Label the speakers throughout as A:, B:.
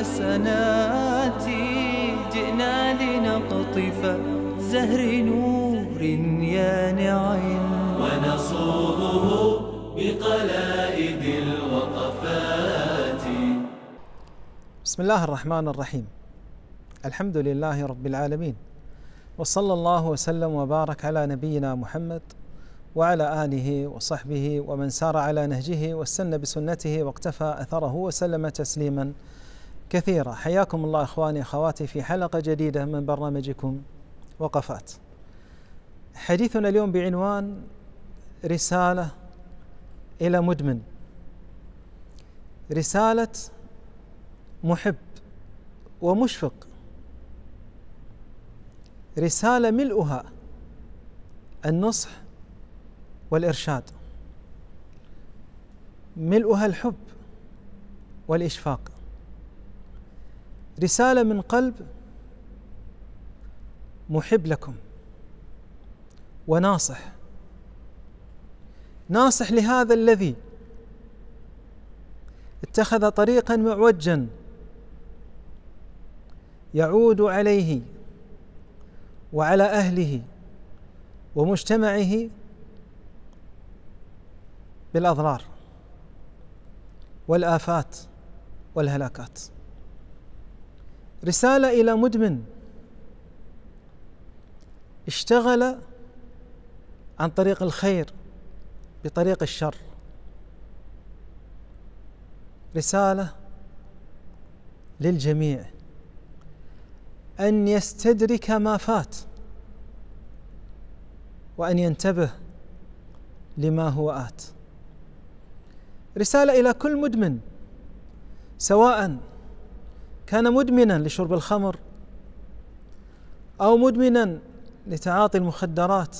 A: الحسنات جئنا لنقطف زهر نور يا نعم ونصوبه بقلائد الوقفات
B: بسم الله الرحمن الرحيم الحمد لله رب العالمين وصلى الله وسلم وبارك على نبينا محمد وعلى آله وصحبه ومن سار على نهجه واستنى بسنته واقتفى أثره وسلم تسليما كثيرة حياكم الله إخواني أخواتي في حلقة جديدة من برنامجكم وقفات حديثنا اليوم بعنوان رسالة إلى مدمن رسالة محب ومشفق رسالة ملؤها النصح والإرشاد ملؤها الحب والإشفاق رسالة من قلب محب لكم وناصح ناصح لهذا الذي اتخذ طريقا معوجا يعود عليه وعلى اهله ومجتمعه بالاضرار والافات والهلاكات رسالة إلى مدمن اشتغل عن طريق الخير بطريق الشر رسالة للجميع أن يستدرك ما فات وأن ينتبه لما هو آت رسالة إلى كل مدمن سواء كان مدمنا لشرب الخمر او مدمنا لتعاطي المخدرات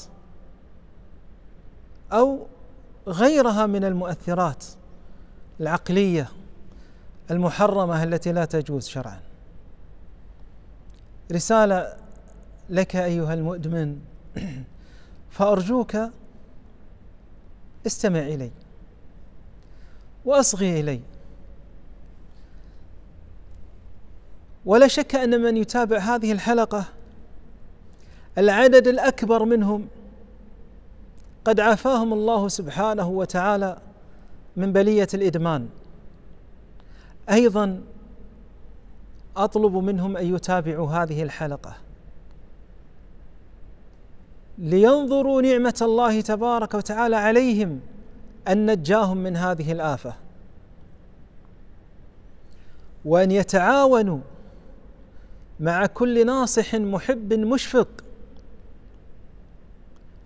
B: او غيرها من المؤثرات العقليه المحرمه التي لا تجوز شرعا رساله لك ايها المدمن فارجوك استمع الي واصغي الي ولا شك ان من يتابع هذه الحلقه العدد الاكبر منهم قد عافاهم الله سبحانه وتعالى من بليه الادمان ايضا اطلب منهم ان يتابعوا هذه الحلقه لينظروا نعمه الله تبارك وتعالى عليهم ان نجاهم من هذه الافه وان يتعاونوا مع كل ناصح محب مشفق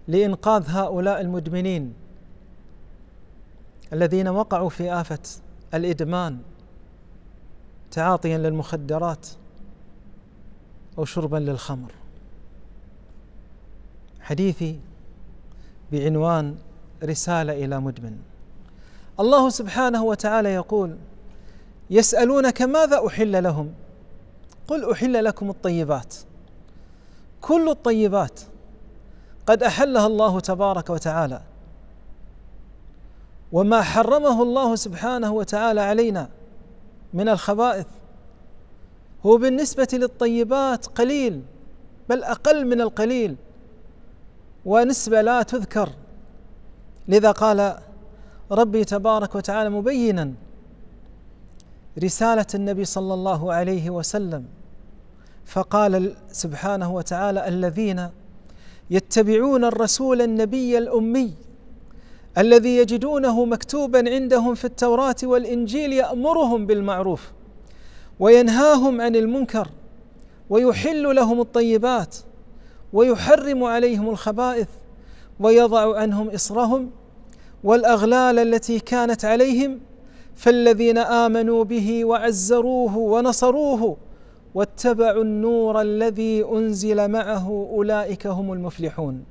B: لإنقاذ هؤلاء المدمنين الذين وقعوا في آفة الإدمان تعاطيا للمخدرات أو شربا للخمر حديثي بعنوان رسالة إلى مدمن الله سبحانه وتعالى يقول يسألونك ماذا أحل لهم؟ قل أحل لكم الطيبات كل الطيبات قد أحلها الله تبارك وتعالى وما حرمه الله سبحانه وتعالى علينا من الخبائث هو بالنسبة للطيبات قليل بل أقل من القليل ونسبة لا تذكر لذا قال ربي تبارك وتعالى مبينا رسالة النبي صلى الله عليه وسلم فقال سبحانه وتعالى الذين يتبعون الرسول النبي الأمي الذي يجدونه مكتوبا عندهم في التوراة والإنجيل يأمرهم بالمعروف وينهاهم عن المنكر ويحل لهم الطيبات ويحرم عليهم الخبائث ويضع عنهم إصرهم والأغلال التي كانت عليهم فالذين امنوا به وعزروه ونصروه واتبعوا النور الذي انزل معه اولئك هم المفلحون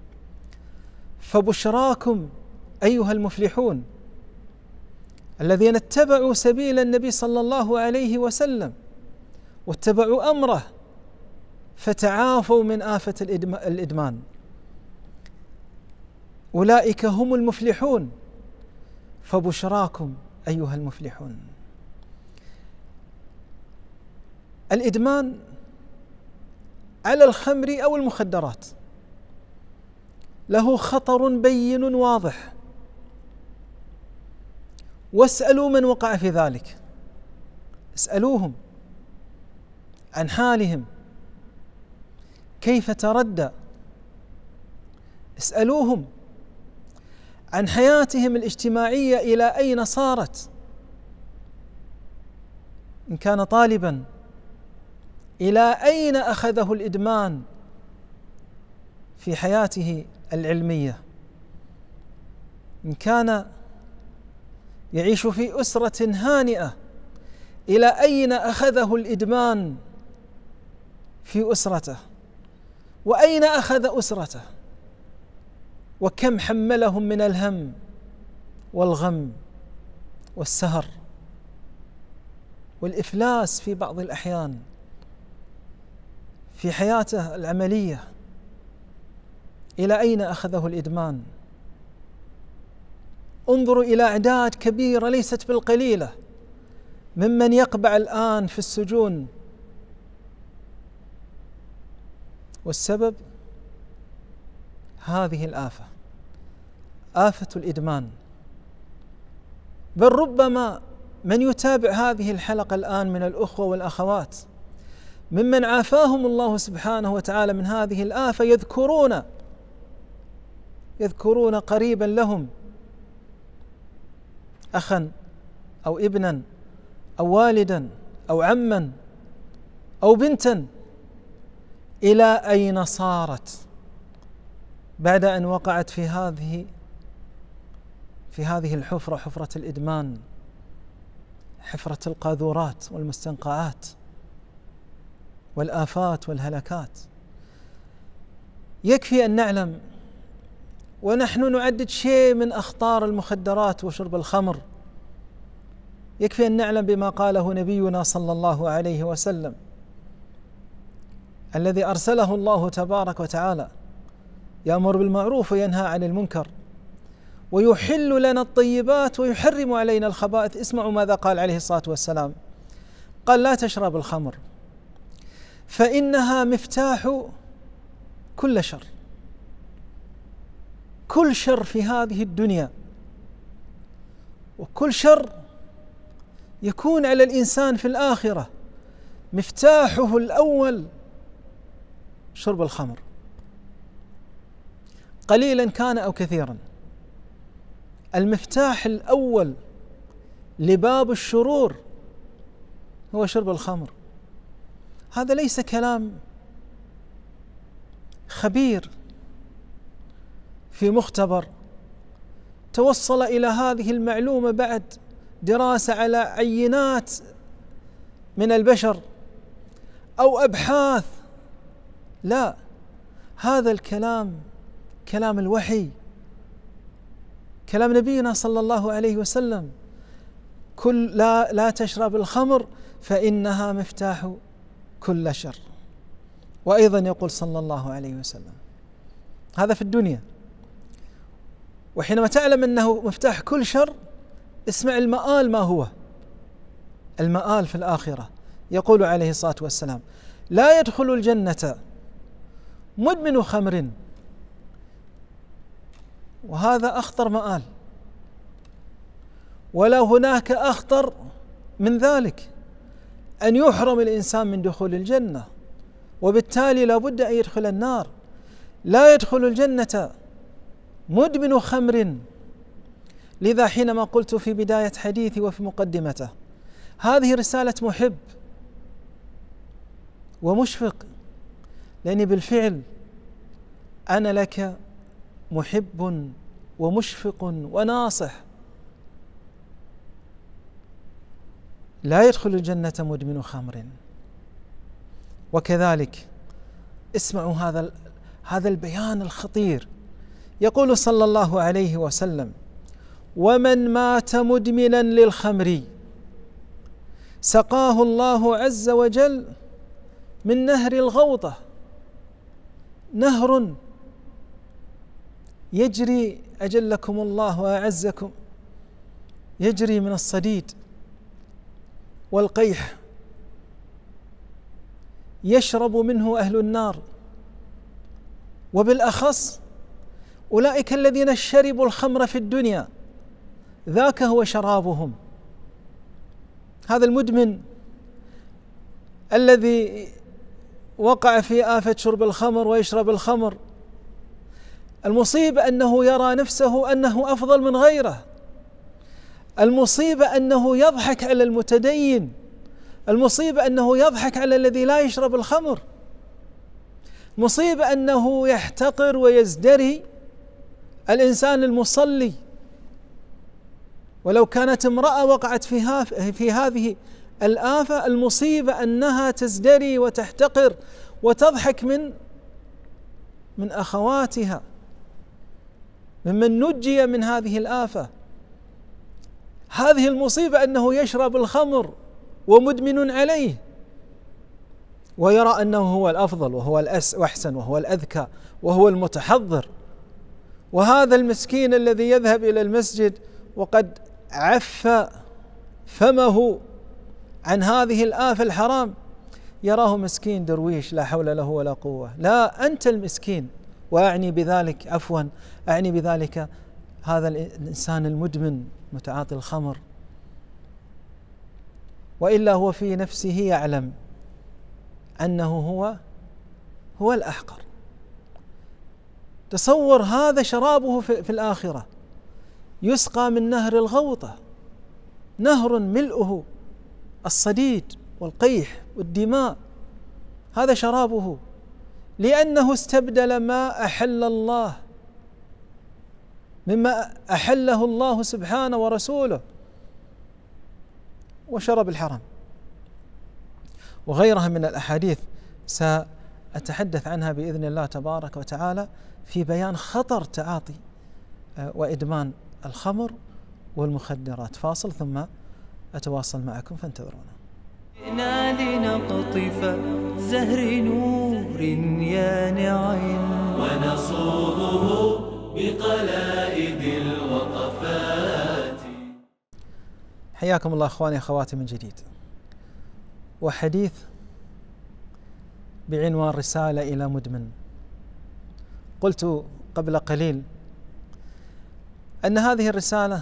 B: فبشراكم ايها المفلحون الذين اتبعوا سبيل النبي صلى الله عليه وسلم واتبعوا امره فتعافوا من افه الادمان اولئك هم المفلحون فبشراكم ايها المفلحون الادمان على الخمر او المخدرات له خطر بين واضح واسالوا من وقع في ذلك اسالوهم عن حالهم كيف تردى اسالوهم عن حياتهم الاجتماعيه الى اين صارت ان كان طالبا الى اين اخذه الادمان في حياته العلميه ان كان يعيش في اسره هانئه الى اين اخذه الادمان في اسرته واين اخذ اسرته وكم حملهم من الهم والغم والسهر والافلاس في بعض الاحيان في حياته العمليه الى اين اخذه الادمان انظروا الى اعداد كبيره ليست بالقليله ممن يقبع الان في السجون والسبب هذه الافه افه الادمان بل ربما من يتابع هذه الحلقه الان من الاخوه والاخوات ممن عافاهم الله سبحانه وتعالى من هذه الافه يذكرون يذكرون قريبا لهم اخا او ابنا او والدا او عما او بنتا الى اين صارت بعد ان وقعت في هذه في هذه الحفره حفره الادمان حفره القاذورات والمستنقعات والافات والهلكات يكفي ان نعلم ونحن نعدد شيء من اخطار المخدرات وشرب الخمر يكفي ان نعلم بما قاله نبينا صلى الله عليه وسلم الذي ارسله الله تبارك وتعالى يأمر بالمعروف وينهى عن المنكر ويحل لنا الطيبات ويحرم علينا الخبائث اسمعوا ماذا قال عليه الصلاة والسلام قال لا تشرب الخمر فإنها مفتاح كل شر كل شر في هذه الدنيا وكل شر يكون على الانسان في الاخره مفتاحه الاول شرب الخمر قليلا كان او كثيرا المفتاح الاول لباب الشرور هو شرب الخمر هذا ليس كلام خبير في مختبر توصل الى هذه المعلومه بعد دراسه على عينات من البشر او ابحاث لا هذا الكلام كلام الوحي كلام نبينا صلى الله عليه وسلم كل لا لا تشرب الخمر فإنها مفتاح كل شر وأيضا يقول صلى الله عليه وسلم هذا في الدنيا وحينما تعلم أنه مفتاح كل شر اسمع المآل ما هو المآل في الآخرة يقول عليه الصلاة والسلام لا يدخل الجنة مدمن خمر وهذا اخطر مآل ولا هناك اخطر من ذلك ان يحرم الانسان من دخول الجنه وبالتالي لابد ان يدخل النار لا يدخل الجنه مدمن خمر لذا حينما قلت في بدايه حديثي وفي مقدمته هذه رساله محب ومشفق لاني بالفعل انا لك محب ومشفق وناصح لا يدخل الجنة مدمن خمر وكذلك اسمعوا هذا هذا البيان الخطير يقول صلى الله عليه وسلم ومن مات مدمنا للخمر سقاه الله عز وجل من نهر الغوطه نهر يجري أجلكم الله وأعزكم يجري من الصديد والقيح يشرب منه أهل النار وبالأخص أولئك الذين شربوا الخمر في الدنيا ذاك هو شرابهم هذا المدمن الذي وقع في آفة شرب الخمر ويشرب الخمر المصيبة أنه يرى نفسه أنه أفضل من غيره المصيبة أنه يضحك على المتدين المصيبة أنه يضحك على الذي لا يشرب الخمر مصيبة أنه يحتقر ويزدري الإنسان المصلي ولو كانت امرأة وقعت في, في هذه الآفة المصيبة أنها تزدري وتحتقر وتضحك من من أخواتها ممن نجي من هذه الافه هذه المصيبه انه يشرب الخمر ومدمن عليه ويرى انه هو الافضل وهو الاس واحسن وهو الاذكى وهو المتحضر وهذا المسكين الذي يذهب الى المسجد وقد عف فمه عن هذه الافه الحرام يراه مسكين درويش لا حول له ولا قوه لا انت المسكين واعني بذلك عفوا اعني بذلك هذا الانسان المدمن متعاطي الخمر والا هو في نفسه يعلم انه هو هو الاحقر تصور هذا شرابه في, في الاخره يسقى من نهر الغوطه نهر ملؤه الصديد والقيح والدماء هذا شرابه لأنه استبدل ما أحل الله مما أحله الله سبحانه ورسوله وشرب الحرام وغيرها من الأحاديث سأتحدث عنها بإذن الله تبارك وتعالى في بيان خطر تعاطي آه، وإدمان الخمر والمخدرات فاصل ثم أتواصل معكم فانتظرونا
A: جئنا لنقطف زهر نور نور يانع ونصوبه بقلائد
C: الوقفات
B: حياكم الله اخواني اخواتي من جديد وحديث بعنوان رساله الى مدمن قلت قبل قليل ان هذه الرساله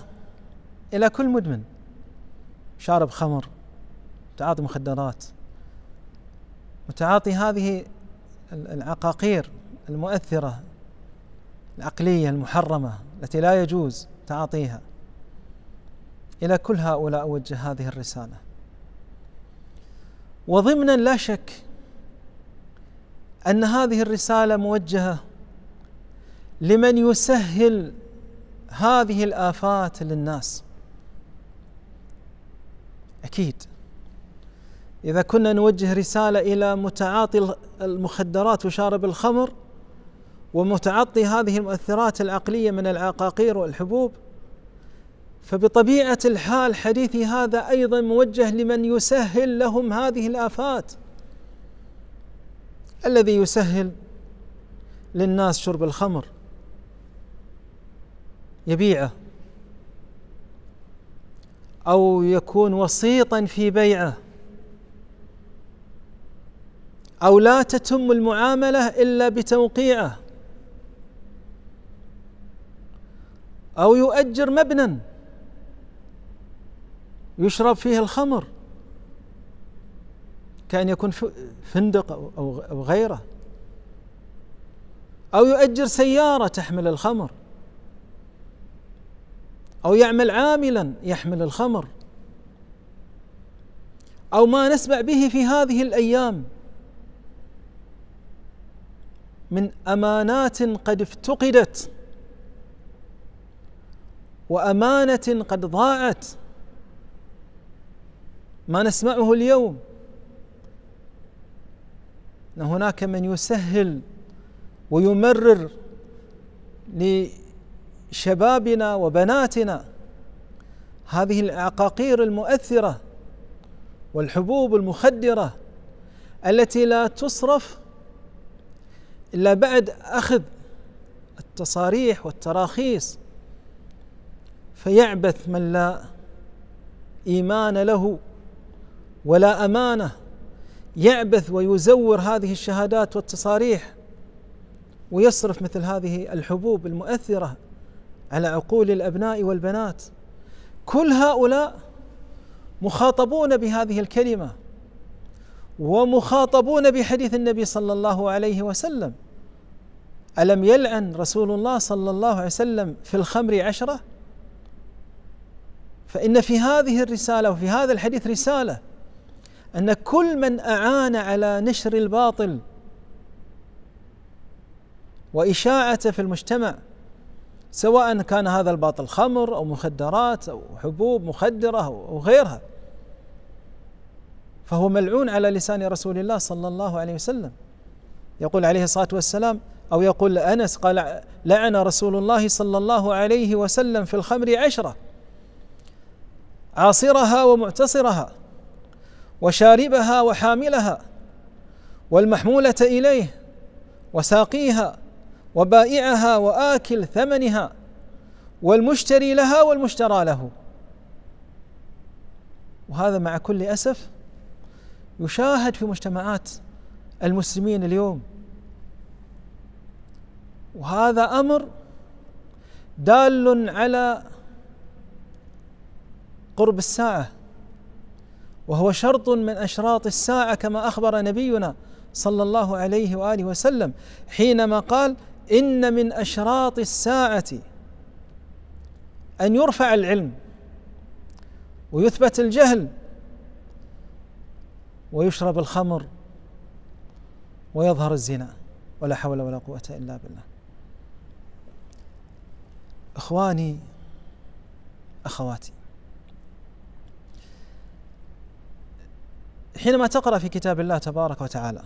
B: الى كل مدمن شارب خمر متعاطي مخدرات متعاطي هذه العقاقير المؤثرة العقلية المحرمة التي لا يجوز تعاطيها إلى كل هؤلاء أوجه هذه الرسالة وضمنا لا شك أن هذه الرسالة موجهة لمن يسهل هذه الآفات للناس أكيد إذا كنا نوجه رسالة إلى متعاطي المخدرات وشارب الخمر ومتعطي هذه المؤثرات العقلية من العقاقير والحبوب فبطبيعة الحال حديثي هذا أيضا موجه لمن يسهل لهم هذه الآفات الذي يسهل للناس شرب الخمر يبيعه أو يكون وسيطا في بيعه أو لا تتم المعاملة إلا بتوقيعه أو يؤجر مبنى يشرب فيه الخمر كأن يكون فندق أو غيره أو يؤجر سيارة تحمل الخمر أو يعمل عاملا يحمل الخمر أو ما نسمع به في هذه الأيام من امانات قد افتقدت وامانه قد ضاعت ما نسمعه اليوم ان هناك من يسهل ويمرر لشبابنا وبناتنا هذه العقاقير المؤثره والحبوب المخدره التي لا تصرف إلا بعد أخذ التصاريح والتراخيص فيعبث من لا إيمان له ولا أمانة يعبث ويزور هذه الشهادات والتصاريح ويصرف مثل هذه الحبوب المؤثرة على عقول الأبناء والبنات كل هؤلاء مخاطبون بهذه الكلمة ومخاطبون بحديث النبي صلى الله عليه وسلم ألم يلعن رسول الله صلى الله عليه وسلم في الخمر عشرة فإن في هذه الرسالة وفي هذا الحديث رسالة أن كل من أعان على نشر الباطل وإشاعته في المجتمع سواء كان هذا الباطل خمر أو مخدرات أو حبوب مخدرة أو غيرها فهو ملعون على لسان رسول الله صلى الله عليه وسلم يقول عليه الصلاة والسلام أو يقول أنس قال لعن رسول الله صلى الله عليه وسلم في الخمر عشرة عاصرها ومعتصرها وشاربها وحاملها والمحمولة إليه وساقيها وبائعها وآكل ثمنها والمشتري لها والمشترى له وهذا مع كل أسف يشاهد في مجتمعات المسلمين اليوم وهذا امر دال على قرب الساعه وهو شرط من اشراط الساعه كما اخبر نبينا صلى الله عليه واله وسلم حينما قال ان من اشراط الساعه ان يرفع العلم ويثبت الجهل ويشرب الخمر ويظهر الزنا ولا حول ولا قوه الا بالله اخواني اخواتي حينما تقرا في كتاب الله تبارك وتعالى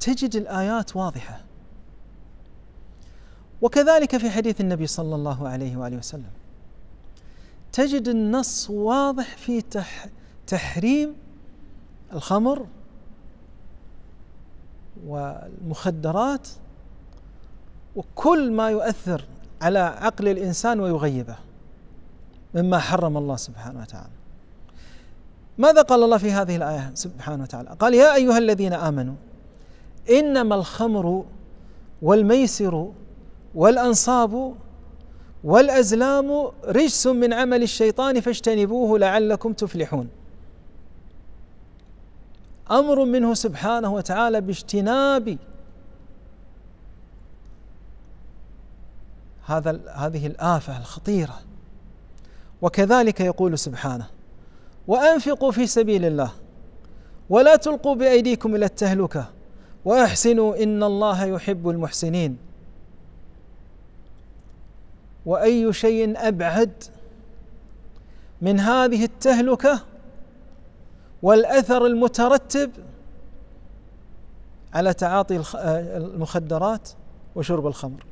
B: تجد الايات واضحه وكذلك في حديث النبي صلى الله عليه واله وسلم تجد النص واضح في تح تحريم الخمر والمخدرات وكل ما يؤثر على عقل الإنسان ويغيبه مما حرم الله سبحانه وتعالى ماذا قال الله في هذه الآية سبحانه وتعالى قال يا أيها الذين آمنوا إنما الخمر والميسر والأنصاب والأزلام رجس من عمل الشيطان فاجتنبوه لعلكم تفلحون أمر منه سبحانه وتعالى باجتناب هذا هذه الآفة الخطيرة وكذلك يقول سبحانه وأنفقوا في سبيل الله ولا تلقوا بأيديكم إلى التهلكة وأحسنوا إن الله يحب المحسنين وأي شيء أبعد من هذه التهلكة والأثر المترتب على تعاطي آه، المخدرات وشرب الخمر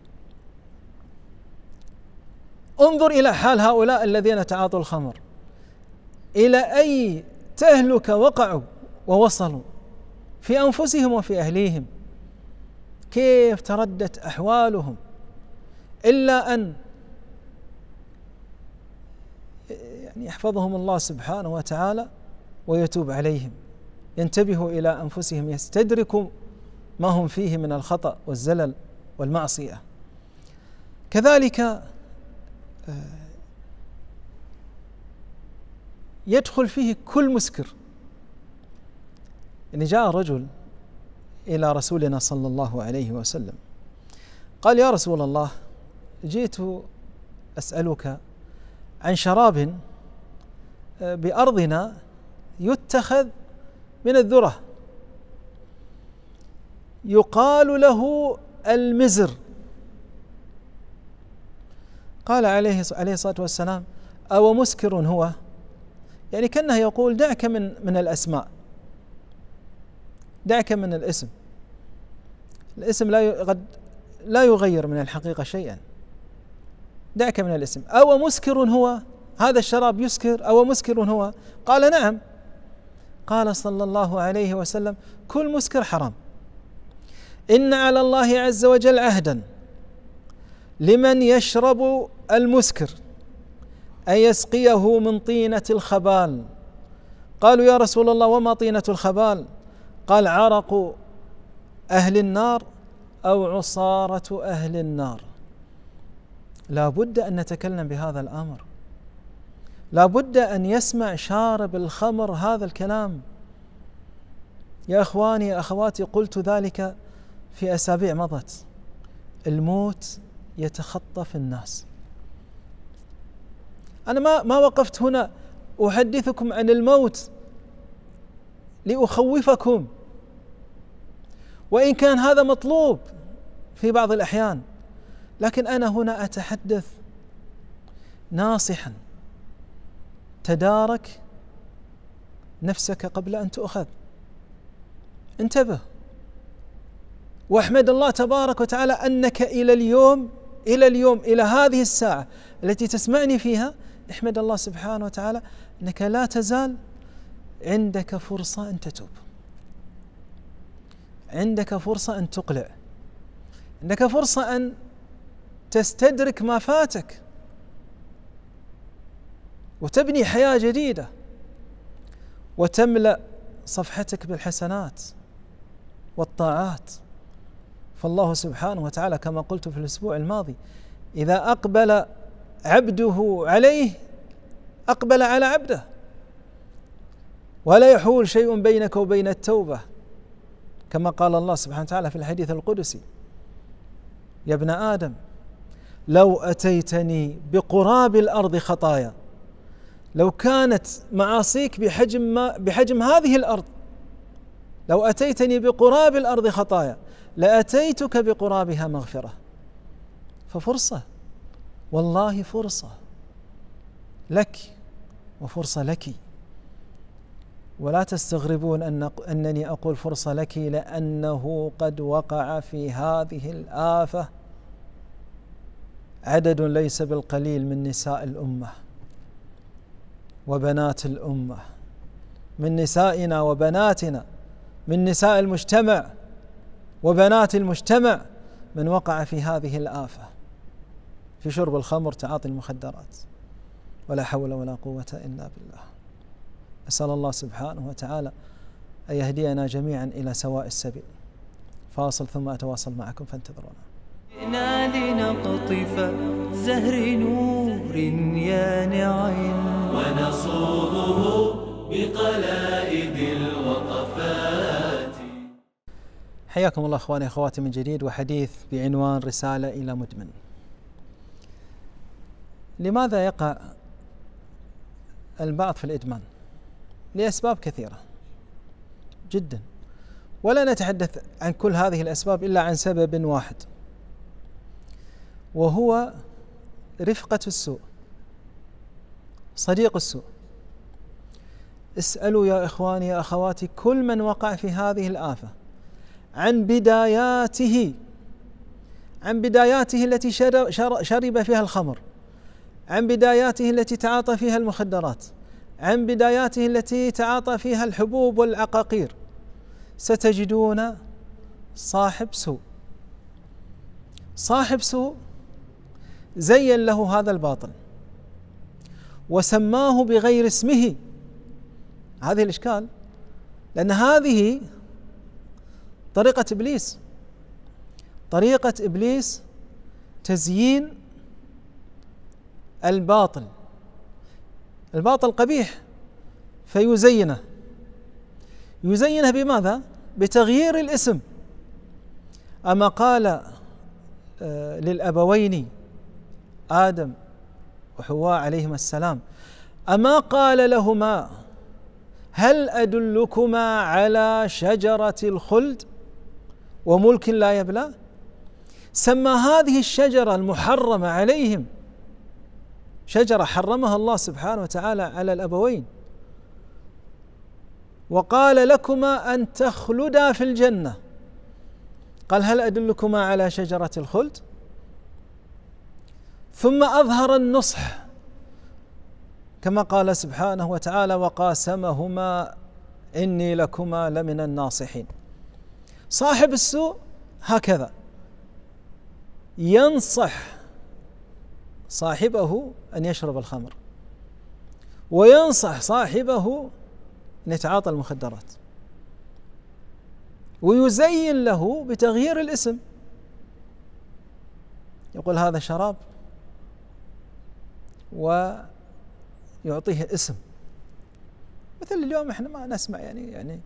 B: انظر إلى حال هؤلاء الذين تعاطوا الخمر إلى أي تهلكة وقعوا ووصلوا في أنفسهم وفي أهليهم كيف تردت أحوالهم إلا أن يعني يحفظهم الله سبحانه وتعالى ويتوب عليهم ينتبهوا إلى أنفسهم يستدركوا ما هم فيه من الخطأ والزلل والمعصية كذلك آه، يدخل فيه كل مسكر يعني جاء رجل إلى رسولنا صلى الله عليه وسلم قال يا رسول الله جئت أسألك عن شراب آه، بأرضنا يتخذ من الذرة يقال له المزر قال عليه عليه الصلاه والسلام او مسكر هو يعني كانه يقول دعك من من الاسماء دعك من الاسم الاسم لا قد لا يغير من الحقيقه شيئا دعك من الاسم او مسكر هو هذا الشراب يسكر او مسكر هو قال نعم قال صلى الله عليه وسلم كل مسكر حرام ان على الله عز وجل عهدا لمن يشرب المسكر أن يسقيه من طينة الخبال قالوا يا رسول الله وما طينة الخبال قال عرق أهل النار أو عصارة أهل النار لا بد أن نتكلم بهذا الأمر لا بد أن يسمع شارب الخمر هذا الكلام يا إخواني يا أخواتي قلت ذلك في أسابيع مضت الموت يتخطف الناس أنا ما ما وقفت هنا أحدثكم عن الموت لأخوفكم وإن كان هذا مطلوب في بعض الأحيان لكن أنا هنا أتحدث ناصحا تدارك نفسك قبل أن تؤخذ انتبه واحمد الله تبارك وتعالى أنك إلى اليوم إلى اليوم إلى هذه الساعة التي تسمعني فيها احمد الله سبحانه وتعالى أنك لا تزال عندك فرصة أن تتوب عندك فرصة أن تقلع عندك فرصة أن تستدرك ما فاتك وتبني حياة جديدة وتملأ صفحتك بالحسنات والطاعات فالله سبحانه وتعالى كما قلت في الاسبوع الماضي اذا اقبل عبده عليه اقبل على عبده ولا يحول شيء بينك وبين التوبه كما قال الله سبحانه وتعالى في الحديث القدسي يا ابن ادم لو اتيتني بقراب الارض خطايا لو كانت معاصيك بحجم ما بحجم هذه الارض لو اتيتني بقراب الارض خطايا لاتيتك بقرابها مغفره ففرصه والله فرصه لك وفرصه لك ولا تستغربون أن أنني أقول فرصة لك لأنه قد وقع في هذه الآفة عدد ليس بالقليل من نساء الأمة وبنات الأمة من نسائنا وبناتنا من نساء المجتمع وبنات المجتمع من وقع في هذه الآفة في شرب الخمر تعاطي المخدرات ولا حول ولا قوة إلا بالله أسأل الله سبحانه وتعالى أن يهدينا جميعا إلى سواء السبيل فاصل ثم أتواصل معكم فانتظرونا
A: جئنا لنقطف زهر نور يا نعم ونصوبه بقلائد
B: حياكم الله اخواني اخواتي من جديد وحديث بعنوان رساله الى مدمن. لماذا يقع البعض في الادمان؟ لاسباب كثيره جدا ولا نتحدث عن كل هذه الاسباب الا عن سبب واحد وهو رفقه السوء صديق السوء اسالوا يا اخواني يا اخواتي كل من وقع في هذه الافه عن بداياته عن بداياته التي شرب فيها الخمر عن بداياته التي تعاطى فيها المخدرات عن بداياته التي تعاطى فيها الحبوب والعقاقير ستجدون صاحب سوء صاحب سوء زين له هذا الباطل وسماه بغير اسمه هذه الاشكال لان هذه طريقة إبليس طريقة إبليس تزيين الباطل الباطل قبيح فيزينه يزينه بماذا؟ بتغيير الاسم أما قال آه، للأبوين آدم وحواء عليهما السلام أما قال لهما هل أدلكما على شجرة الخلد وملك لا يبلى سمى هذه الشجرة المحرمة عليهم شجرة حرمها الله سبحانه وتعالى على الأبوين وقال لكما أن تخلدا في الجنة قال هل أدلكما على شجرة الخلد ثم أظهر النصح كما قال سبحانه وتعالى وقاسمهما إني لكما لمن الناصحين صاحب السوء هكذا ينصح صاحبه أن يشرب الخمر وينصح صاحبه أن يتعاطى المخدرات ويزين له بتغيير الاسم يقول هذا شراب ويعطيه اسم مثل اليوم احنا ما نسمع يعني يعني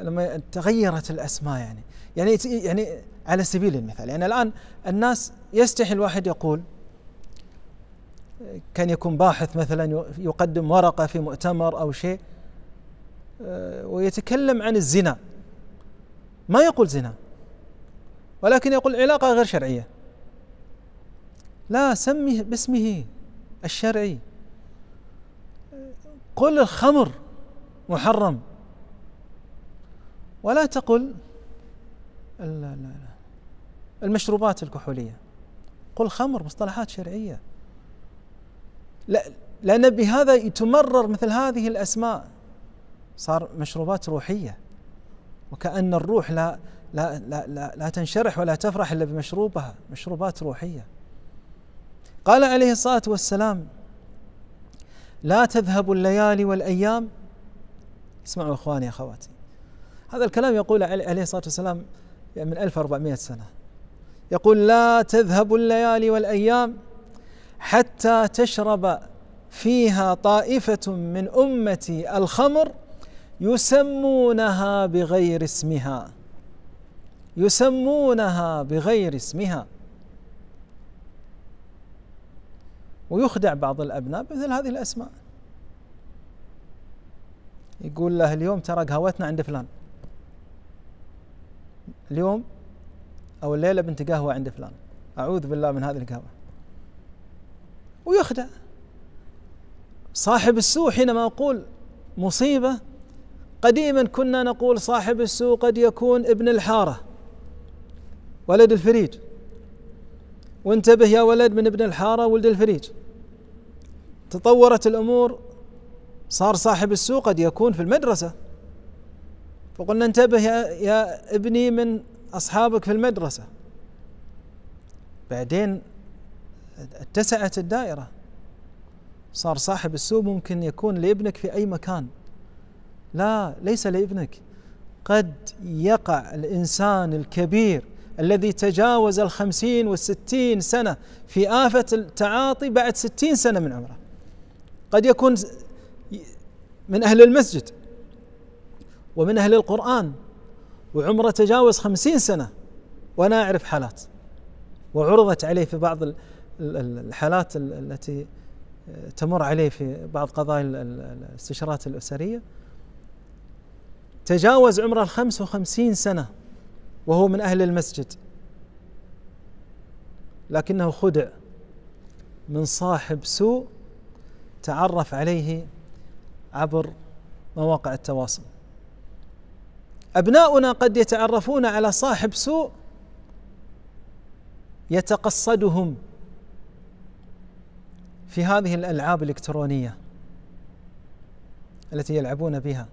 B: لما تغيرت الاسماء يعني يعني يعني على سبيل المثال يعني الان الناس يستحي الواحد يقول كان يكون باحث مثلا يقدم ورقه في مؤتمر او شيء آه، ويتكلم عن الزنا ما يقول زنا ولكن يقول علاقه غير شرعيه لا سميه باسمه الشرعي قل الخمر محرم ولا تقل المشروبات الكحولية قل خمر مصطلحات شرعية لأن بهذا تمرر مثل هذه الأسماء صار مشروبات روحية وكأن الروح لا لا لا لا, لا تنشرح ولا تفرح إلا بمشروبها مشروبات روحية قال عليه الصلاة والسلام لا تذهب الليالي والأيام اسمعوا إخواني أخواتي هذا الكلام يقول عليه الصلاة والسلام يعني من 1400 سنة يقول لا تذهب الليالي والأيام حتى تشرب فيها طائفة من أمتي الخمر يسمونها بغير اسمها يسمونها بغير اسمها ويخدع بعض الأبناء مثل هذه الأسماء يقول له اليوم ترى قهوتنا عند فلان اليوم او الليله بنت قهوه عند فلان اعوذ بالله من هذه القهوه ويخدع صاحب السوء حينما اقول مصيبه قديما كنا نقول صاحب السوء قد يكون ابن الحاره ولد الفريج وانتبه يا ولد من ابن الحاره ولد الفريج تطورت الامور صار صاحب السوء قد يكون في المدرسه فقلنا انتبه يا, يا ابني من أصحابك في المدرسة بعدين اتسعت الدائرة صار صاحب السوء ممكن يكون لابنك في أي مكان لا ليس لابنك قد يقع الإنسان الكبير الذي تجاوز الخمسين والستين سنة في آفة التعاطي بعد ستين سنة من عمره قد يكون من أهل المسجد ومن أهل القرآن وعمره تجاوز خمسين سنة وأنا أعرف حالات وعرضت عليه في بعض الحالات التي آه، تمر عليه في بعض قضايا الاستشارات الأسرية تجاوز عمره الخمس وخمسين سنة وهو من أهل المسجد لكنه خدع من صاحب سوء تعرف عليه عبر مواقع التواصل أبناؤنا قد يتعرفون على صاحب سوء يتقصدهم في هذه الألعاب الإلكترونية التي يلعبون بها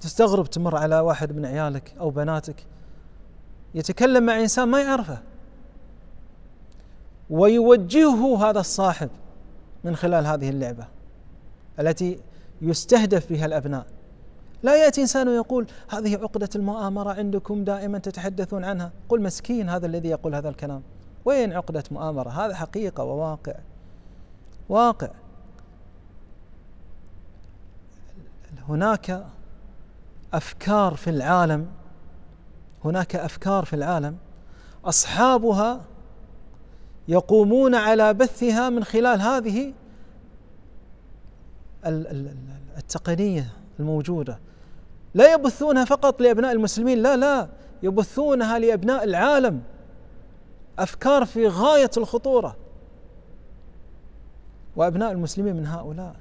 B: تستغرب تمر على واحد من عيالك أو بناتك يتكلم مع إنسان ما يعرفه ويوجهه هذا الصاحب من خلال هذه اللعبة التي يستهدف بها الأبناء لا ياتي انسان ويقول هذه عقده المؤامره عندكم دائما تتحدثون عنها، قل مسكين هذا الذي يقول هذا الكلام. وين عقده مؤامره؟ هذا حقيقه وواقع. واقع. هناك افكار في العالم هناك افكار في العالم اصحابها يقومون على بثها من خلال هذه التقنيه الموجودة لا يبثونها فقط لأبناء المسلمين لا لا يبثونها لأبناء العالم أفكار في غاية الخطورة وأبناء المسلمين من هؤلاء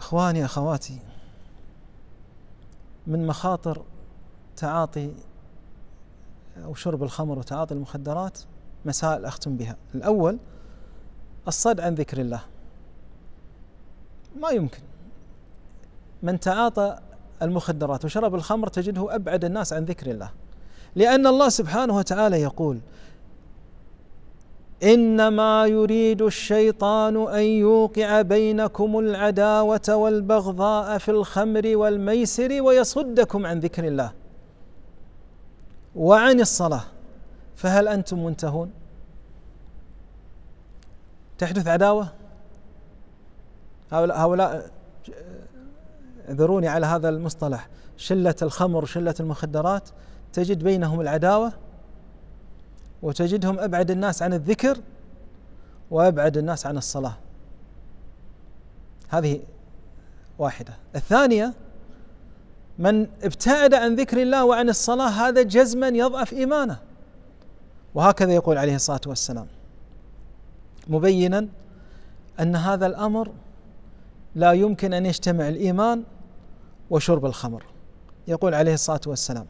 B: إخواني أخواتي من مخاطر تعاطي أو شرب الخمر وتعاطي المخدرات مسائل أختم بها الأول الصد عن ذكر الله ما يمكن من تعاطى المخدرات وشرب الخمر تجده ابعد الناس عن ذكر الله لان الله سبحانه وتعالى يقول انما يريد الشيطان ان يوقع بينكم العداوه والبغضاء في الخمر والميسر ويصدكم عن ذكر الله وعن الصلاه فهل انتم منتهون تحدث عداوه هؤلاء اعذروني على هذا المصطلح شلة الخمر شلة المخدرات تجد بينهم العداوة وتجدهم أبعد الناس عن الذكر وأبعد الناس عن الصلاة هذه واحدة الثانية من ابتعد عن ذكر الله وعن الصلاة هذا جزما يضعف إيمانه وهكذا يقول عليه الصلاة والسلام مبينا أن هذا الأمر لا يمكن أن يجتمع الإيمان وشرب الخمر يقول عليه الصلاه والسلام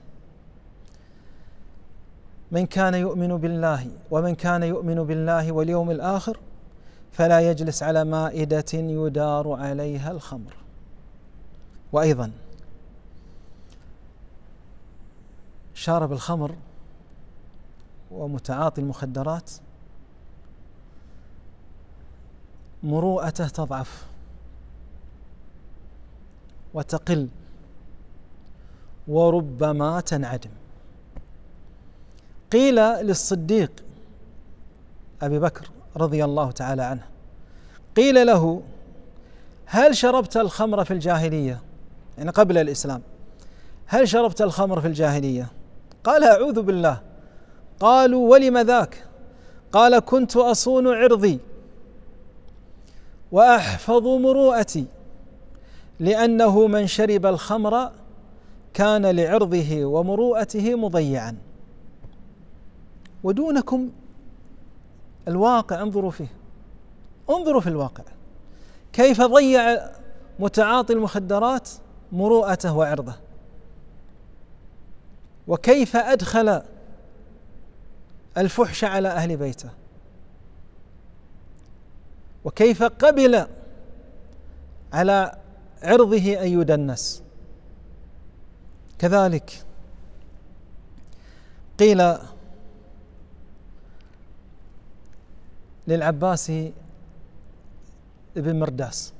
B: من كان يؤمن بالله ومن كان يؤمن بالله واليوم الاخر فلا يجلس على مائده يدار عليها الخمر وايضا شارب الخمر ومتعاطي المخدرات مروءته تضعف وتقل وربما تنعدم قيل للصديق ابي بكر رضي الله تعالى عنه قيل له هل شربت الخمر في الجاهليه يعني قبل الاسلام هل شربت الخمر في الجاهليه قال اعوذ بالله قالوا ولم ذاك قال كنت اصون عرضي واحفظ مروءتي لأنه من شرب الخمر كان لعرضه ومروءته مضيعا ودونكم الواقع انظروا فيه انظروا في الواقع كيف ضيع متعاطي المخدرات مروءته وعرضه وكيف ادخل الفحش على اهل بيته وكيف قبل على عرضه أن يدنس كذلك قيل للعباس بن مرداس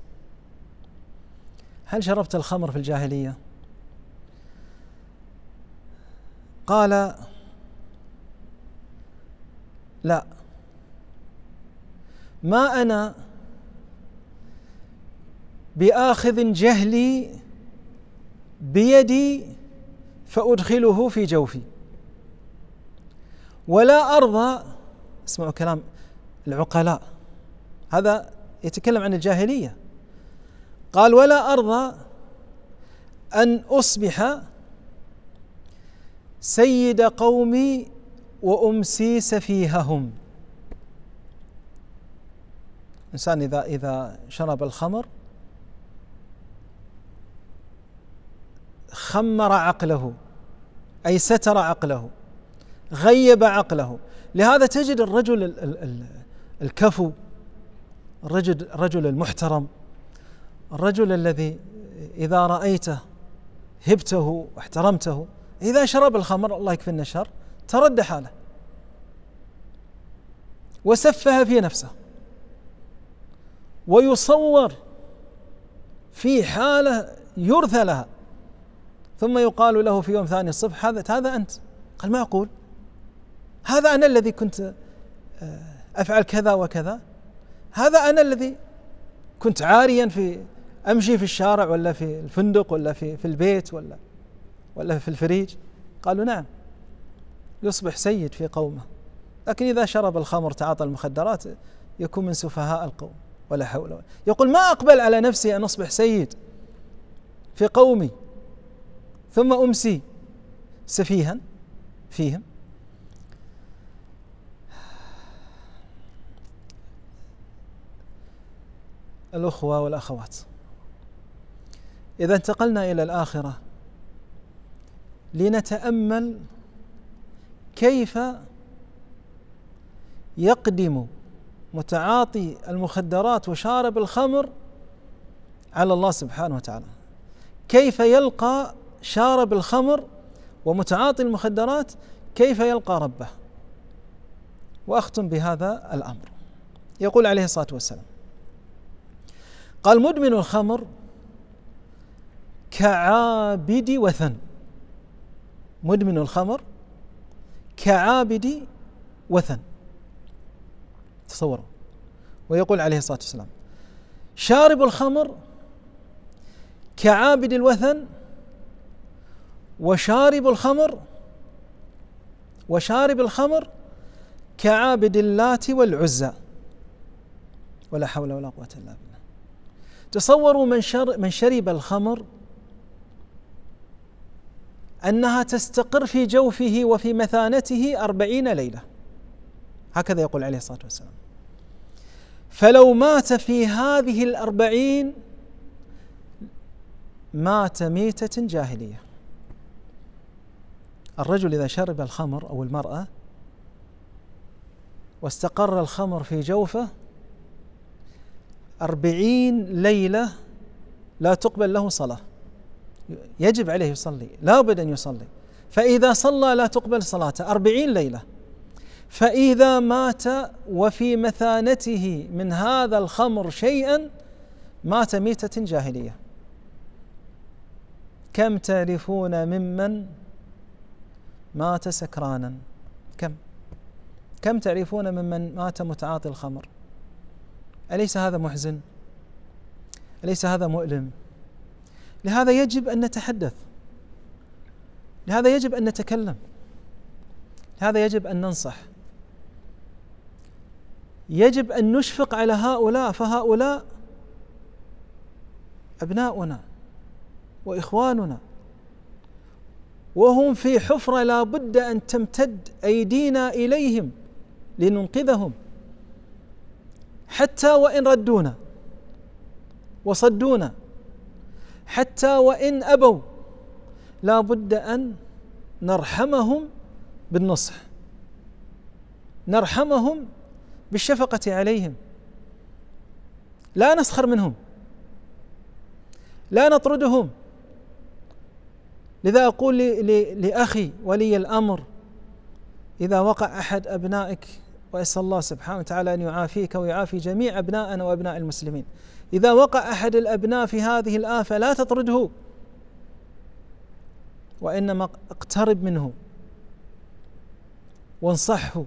B: هل شربت الخمر في الجاهلية؟ قال لا ما أنا باخذ جهلي بيدي فادخله في جوفي ولا ارضى اسمعوا كلام العقلاء هذا يتكلم عن الجاهليه قال ولا ارضى ان اصبح سيد قومي وامسي سفيههم انسان اذا اذا شرب الخمر خمر عقله اي ستر عقله غيب عقله لهذا تجد الرجل الكفو الرجل الرجل المحترم الرجل الذي اذا رايته هبته واحترمته اذا شرب الخمر الله يكفينا الشر ترد حاله وسفه في نفسه ويصور في حاله يرثى لها ثم يقال له في يوم ثاني الصبح هذا هذا انت قال ما اقول هذا انا الذي كنت آه، افعل كذا وكذا هذا انا الذي كنت عاريا في امشي في الشارع ولا في الفندق ولا في في البيت ولا ولا في الفريج قالوا نعم يصبح سيد في قومه لكن اذا شرب الخمر تعاطى المخدرات يكون من سفهاء القوم ولا حول ولا يقول ما اقبل على نفسي ان اصبح سيد في قومي ثم أمسي سفيها فيهم الأخوة والأخوات إذا انتقلنا إلى الآخرة لنتأمل كيف يقدم متعاطي المخدرات وشارب الخمر على الله سبحانه وتعالى كيف يلقى شارب الخمر ومتعاطي المخدرات كيف يلقى ربه واختم بهذا الامر يقول عليه الصلاه والسلام قال مدمن الخمر كعابد وثن مدمن الخمر كعابد وثن تصوروا ويقول عليه الصلاه والسلام شارب الخمر كعابد الوثن وشارب الخمر وشارب الخمر كعابد اللات والعزى ولا حول ولا قوة إلا بالله تصوروا من, شر من شرب الخمر أنها تستقر في جوفه وفي مثانته أربعين ليلة هكذا يقول عليه الصلاة والسلام فلو مات في هذه الأربعين مات ميتة جاهلية الرجل إذا شرب الخمر أو المرأة واستقر الخمر في جوفه أربعين ليلة لا تقبل له صلاة يجب عليه يصلي لابد أن يصلي فإذا صلى لا تقبل صلاته أربعين ليلة فإذا مات وفي مثانته من هذا الخمر شيئا مات ميتة جاهلية كم تعرفون ممن مات سكرانا كم كم تعرفون ممن مات متعاطي الخمر أليس هذا محزن أليس هذا مؤلم لهذا يجب أن نتحدث لهذا يجب أن نتكلم لهذا يجب أن ننصح يجب أن نشفق على هؤلاء فهؤلاء أبناؤنا وإخواننا وهم في حفرة لا بد أن تمتد أيدينا إليهم لننقذهم حتى وإن ردونا وصدونا حتى وإن أبوا لا بد أن نرحمهم بالنصح نرحمهم بالشفقة عليهم لا نسخر منهم لا نطردهم لذا أقول لأخي ولي الأمر إذا وقع أحد أبنائك وأسأل الله سبحانه وتعالى أن يعافيك ويعافي جميع أبنائنا وأبناء المسلمين إذا وقع أحد الأبناء في هذه الآفة لا تطرده وإنما اقترب منه وانصحه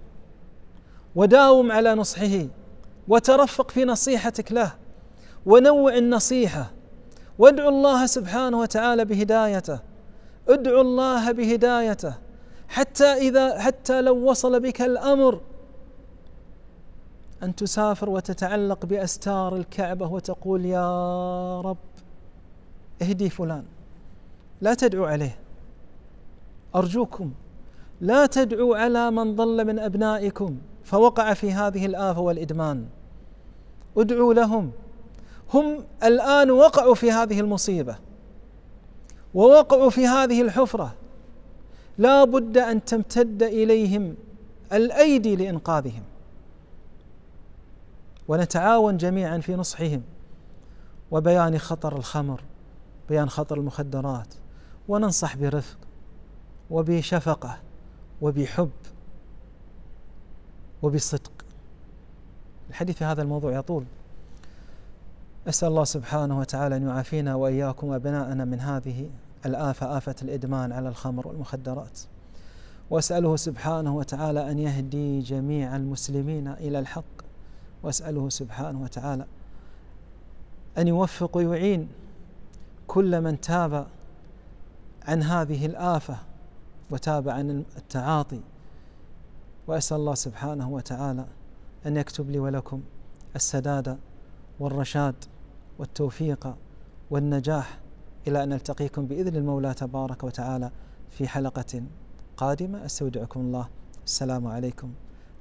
B: وداوم على نصحه وترفق في نصيحتك له ونوع النصيحه وادعو الله سبحانه وتعالى بهدايته ادعو الله بهدايته حتى إذا حتى لو وصل بك الأمر أن تسافر وتتعلق بأستار الكعبة وتقول يا رب اهدي فلان لا تدعو عليه أرجوكم لا تدعوا على من ضل من أبنائكم فوقع في هذه الآفة والإدمان ادعوا لهم هم الآن وقعوا في هذه المصيبة ووقعوا في هذه الحفره لا بد ان تمتد اليهم الايدي لانقاذهم ونتعاون جميعا في نصحهم وبيان خطر الخمر بيان خطر المخدرات وننصح برفق وبشفقه وبحب وبصدق الحديث في هذا الموضوع يطول أسأل الله سبحانه وتعالى أن يعافينا وإياكم وأبناءنا من هذه الآفة آفة الإدمان على الخمر والمخدرات وأسأله سبحانه وتعالى أن يهدي جميع المسلمين إلى الحق وأسأله سبحانه وتعالى أن يوفق ويعين كل من تاب عن هذه الآفة وتاب عن التعاطي وأسأل الله سبحانه وتعالى أن يكتب لي ولكم السداد والرشاد والتوفيق والنجاح إلى أن نلتقيكم بإذن المولى تبارك وتعالى في حلقة قادمة أستودعكم الله السلام عليكم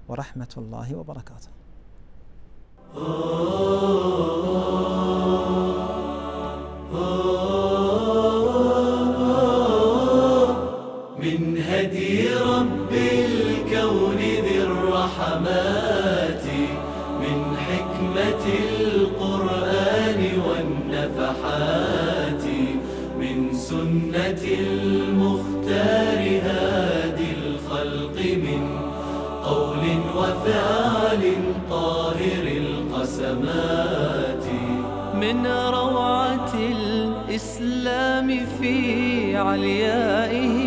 B: ورحمة الله وبركاته
C: Oh, oh, oh.
A: عليائه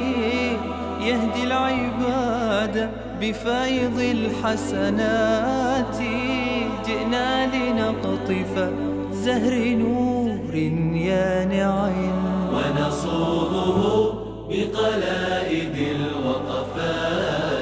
A: يهدي العباد بفيض الحسنات جئنا لنقطف زهر نور يانع
C: ونصوبه بقلائد الوقفات